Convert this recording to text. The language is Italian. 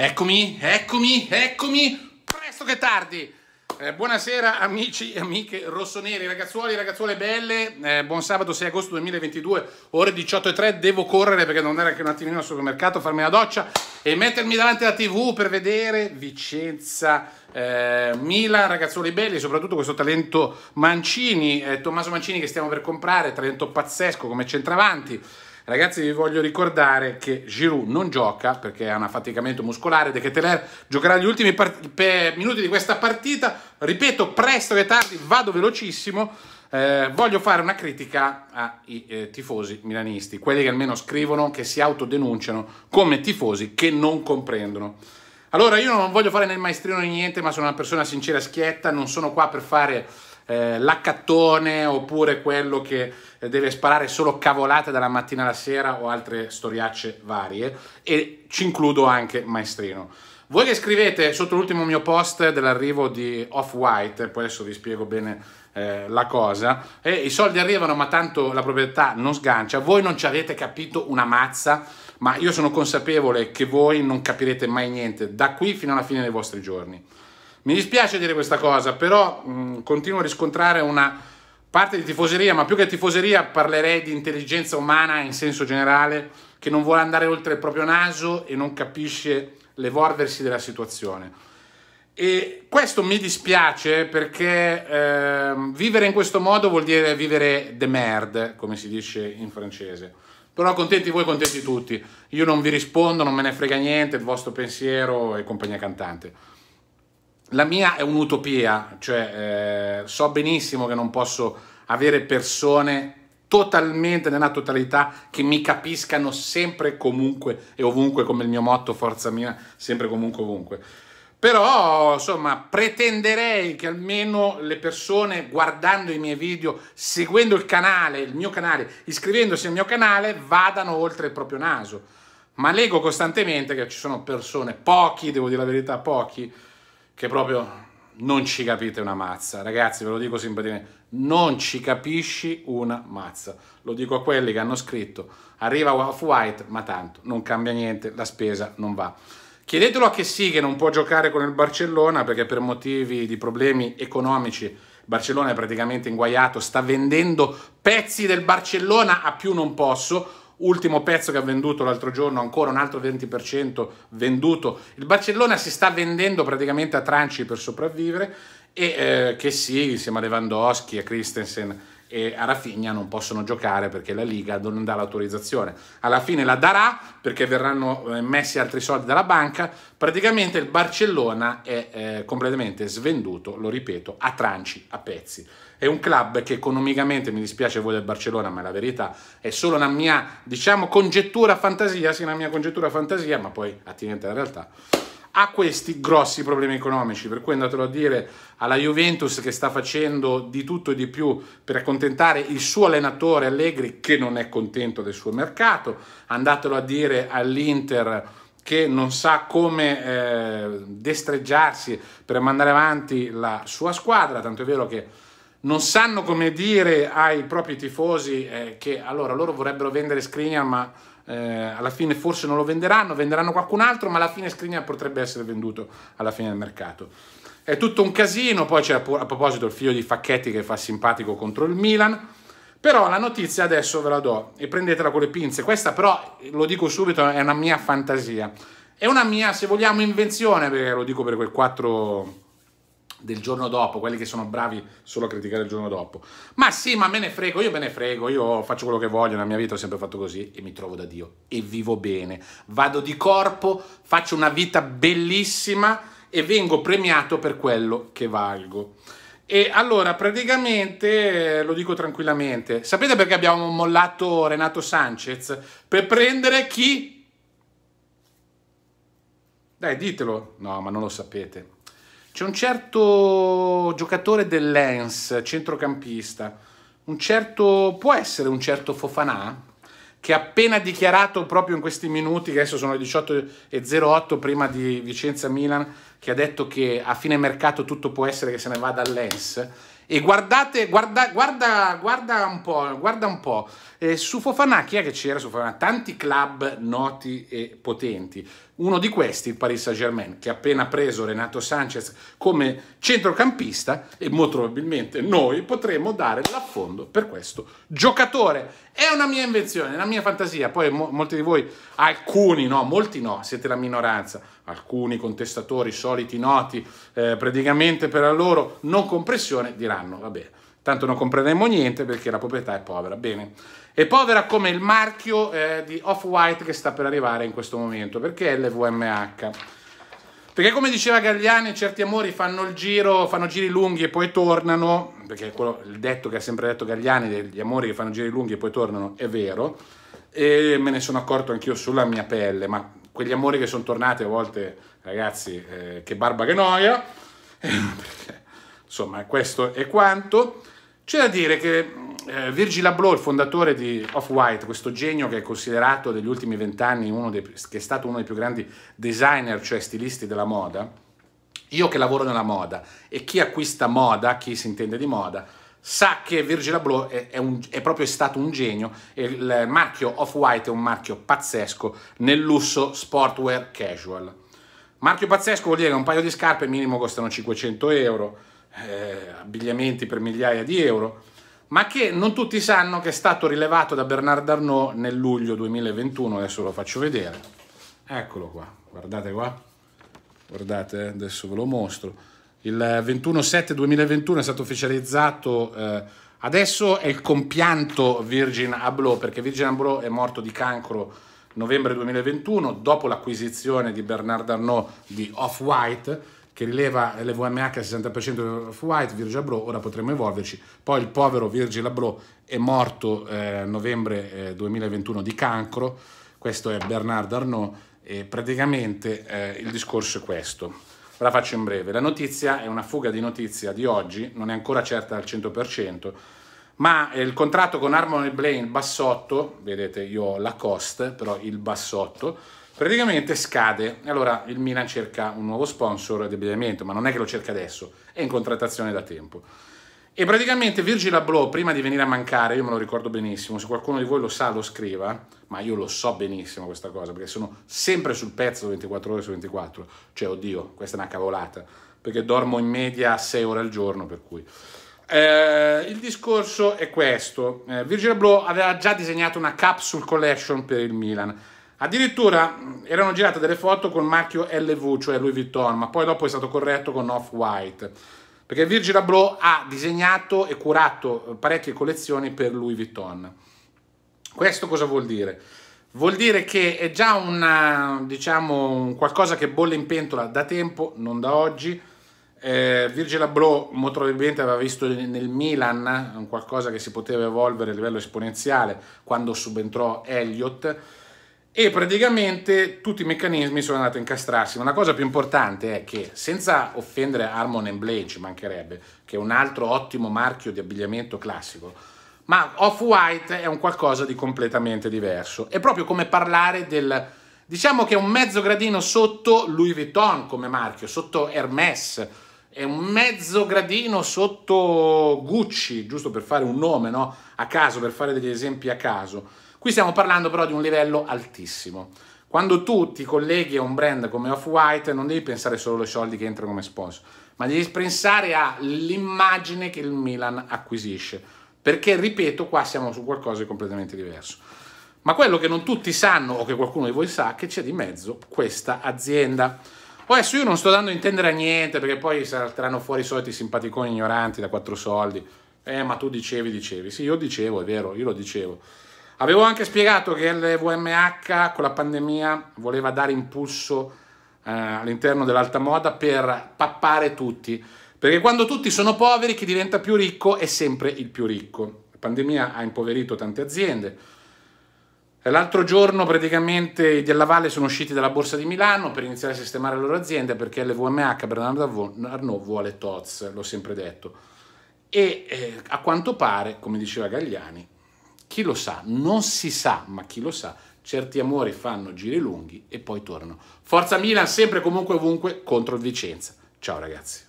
Eccomi, eccomi, eccomi, presto che tardi. Eh, buonasera amici e amiche rossoneri, ragazzuoli, ragazzuole belle, eh, buon sabato 6 agosto 2022, ore 18.03, devo correre perché non era che un attimino al supermercato, farmi la doccia e mettermi davanti alla tv per vedere Vicenza eh, Milan, ragazzuoli belli, soprattutto questo talento Mancini, eh, Tommaso Mancini che stiamo per comprare, talento pazzesco come centravanti, Ragazzi, vi voglio ricordare che Giroud non gioca perché ha un affaticamento muscolare. De Keteler giocherà gli ultimi minuti di questa partita. Ripeto, presto che tardi, vado velocissimo. Eh, voglio fare una critica ai eh, tifosi milanisti, quelli che almeno scrivono, che si autodenunciano come tifosi che non comprendono. Allora, io non voglio fare nel maestrino niente, ma sono una persona sincera, e schietta, non sono qua per fare eh, l'accattone oppure quello che deve sparare solo cavolate dalla mattina alla sera o altre storiacce varie e ci includo anche Maestrino. Voi che scrivete sotto l'ultimo mio post dell'arrivo di Off-White, poi adesso vi spiego bene eh, la cosa, e eh, i soldi arrivano ma tanto la proprietà non sgancia, voi non ci avete capito una mazza, ma io sono consapevole che voi non capirete mai niente da qui fino alla fine dei vostri giorni. Mi dispiace dire questa cosa, però mh, mm, continuo a riscontrare una parte di tifoseria, ma più che tifoseria parlerei di intelligenza umana in senso generale, che non vuole andare oltre il proprio naso e non capisce l'evolversi della situazione. E questo mi dispiace perché eh, vivere in questo modo vuol dire vivere de merde, come si dice in francese. Però contenti voi, contenti tutti. Io non vi rispondo, non me ne frega niente, il vostro pensiero e compagnia cantante la mia è un'utopia, cioè eh, so benissimo che non posso avere persone totalmente, nella totalità, che mi capiscano sempre, comunque e ovunque, come il mio motto, forza mia, sempre, comunque, ovunque. Però, insomma, pretenderei che almeno le persone guardando i miei video, seguendo il canale, il mio canale, iscrivendosi al mio canale, vadano oltre il proprio naso. Ma leggo costantemente che ci sono persone, pochi, devo dire la verità, pochi, che proprio non ci capite una mazza. Ragazzi, ve lo dico simpaticamente, non ci capisci una mazza. Lo dico a quelli che hanno scritto, arriva Off-White, ma tanto, non cambia niente, la spesa non va. Chiedetelo a che sì che non può giocare con il Barcellona perché per motivi di problemi economici Barcellona è praticamente inguaiato, sta vendendo pezzi del Barcellona a più non posso ultimo pezzo che ha venduto l'altro giorno, ancora un altro 20% venduto. Il Barcellona si sta vendendo praticamente a tranci per sopravvivere e eh, che sì, insieme a Lewandowski, a Christensen e a Rafinha non possono giocare perché la Liga non dà l'autorizzazione. Alla fine la darà perché verranno eh, messi altri soldi dalla banca. Praticamente il Barcellona è eh, completamente svenduto, lo ripeto, a tranci, a pezzi. È un club che economicamente, mi dispiace voi del Barcellona, ma è la verità è solo una mia, diciamo, congettura fantasia, sì, una mia congettura fantasia, ma poi attinente alla realtà ha questi grossi problemi economici, per cui andatelo a dire alla Juventus che sta facendo di tutto e di più per accontentare il suo allenatore Allegri che non è contento del suo mercato, andatelo a dire all'Inter che non sa come eh, destreggiarsi per mandare avanti la sua squadra, tanto è vero che non sanno come dire ai propri tifosi eh, che allora loro vorrebbero vendere Skriniar ma eh, alla fine forse non lo venderanno, venderanno qualcun altro ma alla fine Skriniar potrebbe essere venduto alla fine del mercato. È tutto un casino, poi c'è a proposito il figlio di Facchetti che fa simpatico contro il Milan, però la notizia adesso ve la do e prendetela con le pinze, questa però lo dico subito è una mia fantasia, è una mia se vogliamo invenzione, perché lo dico per quel 4 del giorno dopo, quelli che sono bravi solo a criticare il giorno dopo. Ma sì, ma me ne frego, io me ne frego, io faccio quello che voglio, nella mia vita ho sempre fatto così e mi trovo da Dio e vivo bene. Vado di corpo, faccio una vita bellissima e vengo premiato per quello che valgo. E allora, praticamente, eh, lo dico tranquillamente, sapete perché abbiamo mollato Renato Sanchez? Per prendere chi? Dai, ditelo. No, ma non lo sapete. C'è un certo giocatore del Lens, centrocampista, un certo, può essere un certo Fofanà, che ha appena dichiarato proprio in questi minuti, che adesso sono le 18.08 prima di Vicenza-Milan, che ha detto che a fine mercato tutto può essere che se ne vada al Lens. E guardate, guarda, guarda, guarda un po', guarda un po'. Eh, su Fofanà, chi è che c'era su Fofanà? Tanti club noti e potenti. Uno di questi, il Paris Saint-Germain, che ha appena preso Renato Sanchez come centrocampista e molto probabilmente noi potremo dare l'affondo per questo giocatore. È una mia invenzione, è una mia fantasia. Poi mo molti di voi, alcuni no, molti no, siete la minoranza, alcuni contestatori soliti noti, eh, praticamente per la loro non compressione, diranno, vabbè tanto non compreremo niente perché la proprietà è povera, bene. È povera come il marchio eh, di Off-White che sta per arrivare in questo momento, perché è l'VMH. Perché come diceva Gagliani, certi amori fanno il giro, fanno giri lunghi e poi tornano, perché quello, il detto che ha sempre detto Gagliani, gli amori che fanno giri lunghi e poi tornano, è vero, e me ne sono accorto anch'io sulla mia pelle, ma quegli amori che sono tornati a volte, ragazzi, eh, che barba che noia, perché, insomma questo è quanto. C'è da dire che eh, Virgil Abloh, il fondatore di Off-White, questo genio che è considerato negli ultimi vent'anni che è stato uno dei più grandi designer, cioè stilisti della moda, io che lavoro nella moda e chi acquista moda, chi si intende di moda, sa che Virgil Abloh è, è, un, è proprio stato un genio e il marchio Off-White è un marchio pazzesco nel lusso sportwear casual. Marchio pazzesco vuol dire che un paio di scarpe minimo costano 500 euro, eh, abbigliamenti per migliaia di euro, ma che non tutti sanno che è stato rilevato da Bernard Arnault nel luglio 2021, adesso lo faccio vedere. Eccolo qua, guardate qua, guardate, eh, adesso ve lo mostro. Il 21-7-2021 è stato ufficializzato, eh, adesso è il compianto Virgin Abloh, perché Virgin Abloh è morto di cancro novembre 2021, dopo l'acquisizione di Bernard Arnault di Off-White, che rileva l'VMH al 60% Off-White, Virgil Abloh, ora potremmo evolverci. Poi il povero Virgil Abloh è morto eh, novembre eh, 2021 di cancro, questo è Bernard Arnault, e praticamente eh, il discorso è questo. Ve la faccio in breve. La notizia è una fuga di notizia di oggi, non è ancora certa al 100%, ma il contratto con Harmony Blaine Bassotto, vedete io ho la cost, però il Bassotto, praticamente scade. e Allora il Milan cerca un nuovo sponsor di abbigliamento, ma non è che lo cerca adesso, è in contrattazione da tempo. E praticamente Virgil Abloh, prima di venire a mancare, io me lo ricordo benissimo, se qualcuno di voi lo sa lo scriva, ma io lo so benissimo questa cosa, perché sono sempre sul pezzo 24 ore su 24, cioè oddio, questa è una cavolata, perché dormo in media 6 ore al giorno, per cui... Eh, il discorso è questo, eh, Virgil Abloh aveva già disegnato una capsule collection per il Milan, Addirittura mm, erano girate delle foto con marchio LV, cioè Louis Vuitton, ma poi dopo è stato corretto con Off-White, perché Virgil Abloh ha disegnato e curato eh, parecchie collezioni per Louis Vuitton. Questo cosa vuol dire? Vuol dire che è già una, eh, diciamo, qualcosa che bolle in pentola da tempo, non da oggi. Eh, Virgil Abloh molto probabilmente aveva visto nel Milan eh, qualcosa che si poteva evolvere a livello esponenziale quando subentrò Elliott e praticamente tutti i meccanismi sono andati a incastrarsi. Ma la cosa più importante è che, senza offendere Harmon Blaine, ci mancherebbe, che è un altro ottimo marchio di abbigliamento classico, ma Off-White è un qualcosa di completamente diverso. È proprio come parlare del... Diciamo che è un mezzo gradino sotto Louis Vuitton come marchio, sotto Hermès, è un mezzo gradino sotto Gucci, giusto per fare un nome, no? A caso, per fare degli esempi a caso Qui stiamo parlando però di un livello altissimo. Quando tu ti colleghi a un brand come Off-White non devi pensare solo ai soldi che entrano come sponsor, ma devi pensare all'immagine che il Milan acquisisce. Perché, ripeto, qua siamo su qualcosa di completamente diverso. Ma quello che non tutti sanno, o che qualcuno di voi sa, è che c'è di mezzo questa azienda. Adesso io non sto dando a intendere a niente, perché poi salteranno fuori i soliti simpaticoni ignoranti da quattro soldi. Eh, ma tu dicevi, dicevi. Sì, io dicevo, è vero, io lo dicevo Avevo anche spiegato che l'VMH con la pandemia voleva dare impulso eh, all'interno dell'alta moda per pappare tutti, perché quando tutti sono poveri chi diventa più ricco è sempre il più ricco. La pandemia ha impoverito tante aziende. L'altro giorno praticamente i della Valle sono usciti dalla borsa di Milano per iniziare a sistemare le loro aziende perché l'VMH Bernardo Arnault vuole TOZ, l'ho sempre detto. E eh, a quanto pare, come diceva Gagliani, chi lo sa? Non si sa, ma chi lo sa? Certi amori fanno giri lunghi e poi tornano. Forza Milan sempre comunque ovunque contro il Vicenza. Ciao ragazzi.